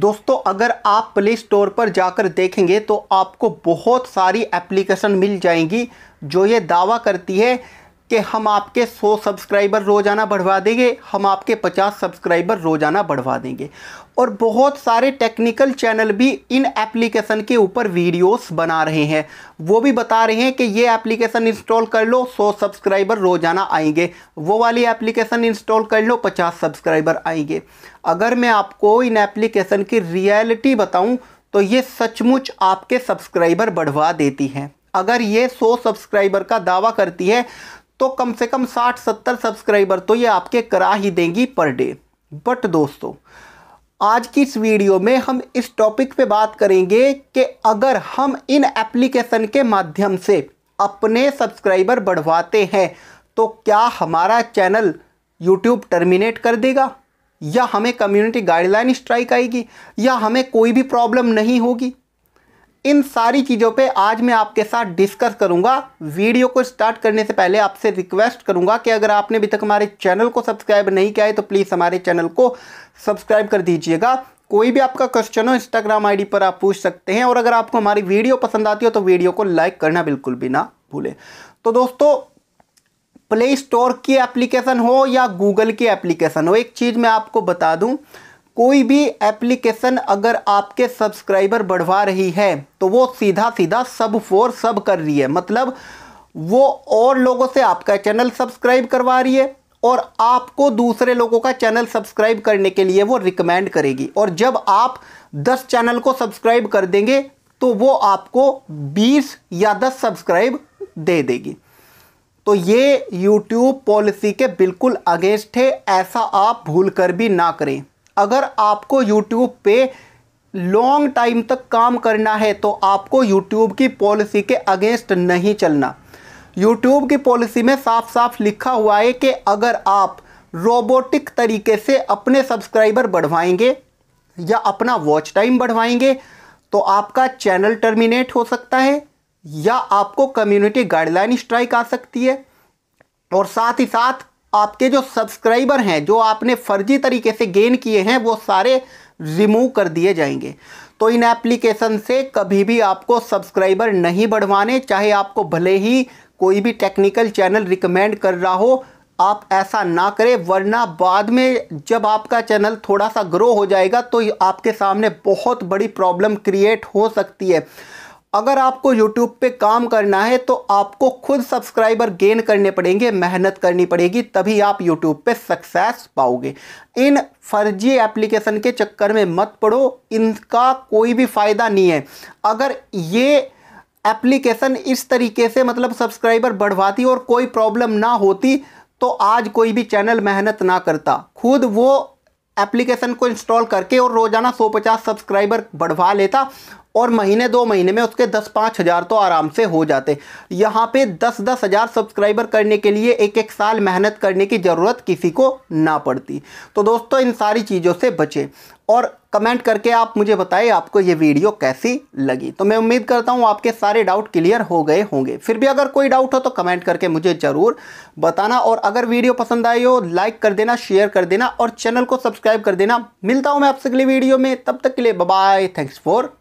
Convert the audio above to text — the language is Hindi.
दोस्तों अगर आप प्ले स्टोर पर जाकर देखेंगे तो आपको बहुत सारी एप्लीकेशन मिल जाएंगी जो ये दावा करती है कि हम आपके 100 सब्सक्राइबर रोज़ाना बढ़वा देंगे हम आपके 50 सब्सक्राइबर रोज़ाना बढ़वा देंगे और बहुत सारे टेक्निकल चैनल भी इन एप्लीकेशन के ऊपर वीडियोस बना रहे हैं वो भी बता रहे हैं कि ये एप्लीकेशन इंस्टॉल कर लो 100 सब्सक्राइबर रोज़ाना आएंगे वो वाली एप्लीकेशन इंस्टॉल कर लो 50 सब्सक्राइबर आएंगे अगर मैं आपको इन एप्लीकेशन की रियलिटी बताऊँ तो ये सचमुच आपके सब्सक्राइबर बढ़वा देती हैं अगर ये 100 सब्सक्राइबर का दावा करती है तो कम से कम 60-70 सब्सक्राइबर तो ये आपके करा ही देंगी पर डे बट दोस्तों आज की इस वीडियो में हम इस टॉपिक पे बात करेंगे कि अगर हम इन एप्लीकेशन के माध्यम से अपने सब्सक्राइबर बढ़वाते हैं तो क्या हमारा चैनल यूट्यूब टर्मिनेट कर देगा या हमें कम्युनिटी गाइडलाइन स्ट्राइक आएगी या हमें कोई भी प्रॉब्लम नहीं होगी इन सारी चीज़ों पे आज मैं आपके साथ डिस्कस करूंगा वीडियो को स्टार्ट करने से पहले आपसे रिक्वेस्ट करूंगा कि अगर आपने अभी तक हमारे चैनल को सब्सक्राइब नहीं किया है तो प्लीज़ हमारे चैनल को सब्सक्राइब कर दीजिएगा कोई भी आपका क्वेश्चन हो इंस्टाग्राम आईडी पर आप पूछ सकते हैं और अगर आपको हमारी वीडियो पसंद आती हो तो वीडियो को लाइक करना बिल्कुल भी ना भूलें तो दोस्तों प्ले स्टोर की एप्लीकेशन हो या गूगल की एप्लीकेशन हो एक चीज़ मैं आपको बता दूँ कोई भी एप्लीकेशन अगर आपके सब्सक्राइबर बढ़वा रही है तो वो सीधा सीधा सब फोर सब कर रही है मतलब वो और लोगों से आपका चैनल सब्सक्राइब करवा रही है और आपको दूसरे लोगों का चैनल सब्सक्राइब करने के लिए वो रिकमेंड करेगी और जब आप 10 चैनल को सब्सक्राइब कर देंगे तो वो आपको 20 या 10 सब्सक्राइब दे देगी तो ये YouTube पॉलिसी के बिल्कुल अगेंस्ट है ऐसा आप भूल कर भी ना करें अगर आपको यूट्यूब पे लॉन्ग टाइम तक काम करना है तो आपको यूट्यूब की पॉलिसी के अगेंस्ट नहीं चलना यूट्यूब की पॉलिसी में साफ साफ लिखा हुआ है कि अगर आप रोबोटिक तरीके से अपने सब्सक्राइबर बढ़वाएंगे या अपना वॉच टाइम बढ़वाएंगे तो आपका चैनल टर्मिनेट हो सकता है या आपको कम्युनिटी गाइडलाइन स्ट्राइक आ सकती है और साथ ही साथ आपके जो सब्सक्राइबर हैं जो आपने फर्जी तरीके से गेन किए हैं वो सारे रिमूव कर दिए जाएंगे तो इन एप्लीकेशन से कभी भी आपको सब्सक्राइबर नहीं बढ़वाने चाहे आपको भले ही कोई भी टेक्निकल चैनल रिकमेंड कर रहा हो आप ऐसा ना करें वरना बाद में जब आपका चैनल थोड़ा सा ग्रो हो जाएगा तो आपके सामने बहुत बड़ी प्रॉब्लम क्रिएट हो सकती है अगर आपको यूट्यूब पे काम करना है तो आपको खुद सब्सक्राइबर गेन करने पड़ेंगे मेहनत करनी पड़ेगी तभी आप यूट्यूब पे सक्सेस पाओगे इन फर्जी एप्लीकेशन के चक्कर में मत पड़ो इनका कोई भी फ़ायदा नहीं है अगर ये एप्लीकेशन इस तरीके से मतलब सब्सक्राइबर बढ़वाती और कोई प्रॉब्लम ना होती तो आज कोई भी चैनल मेहनत ना करता खुद वो एप्लीकेशन को इंस्टॉल करके और रोज़ाना 150 सब्सक्राइबर बढ़वा लेता और महीने दो महीने में उसके दस पाँच हज़ार तो आराम से हो जाते यहाँ पे दस दस हज़ार सब्सक्राइबर करने के लिए एक एक साल मेहनत करने की ज़रूरत किसी को ना पड़ती तो दोस्तों इन सारी चीज़ों से बचें और कमेंट करके आप मुझे बताएं आपको ये वीडियो कैसी लगी तो मैं उम्मीद करता हूँ आपके सारे डाउट क्लियर हो गए होंगे फिर भी अगर कोई डाउट हो तो कमेंट करके मुझे ज़रूर बताना और अगर वीडियो पसंद आई हो लाइक कर देना शेयर कर देना और चैनल को सब्सक्राइब कर देना मिलता हूँ मैं आपसे अगले वीडियो में तब तक के लिए बाय थैंक्स फॉर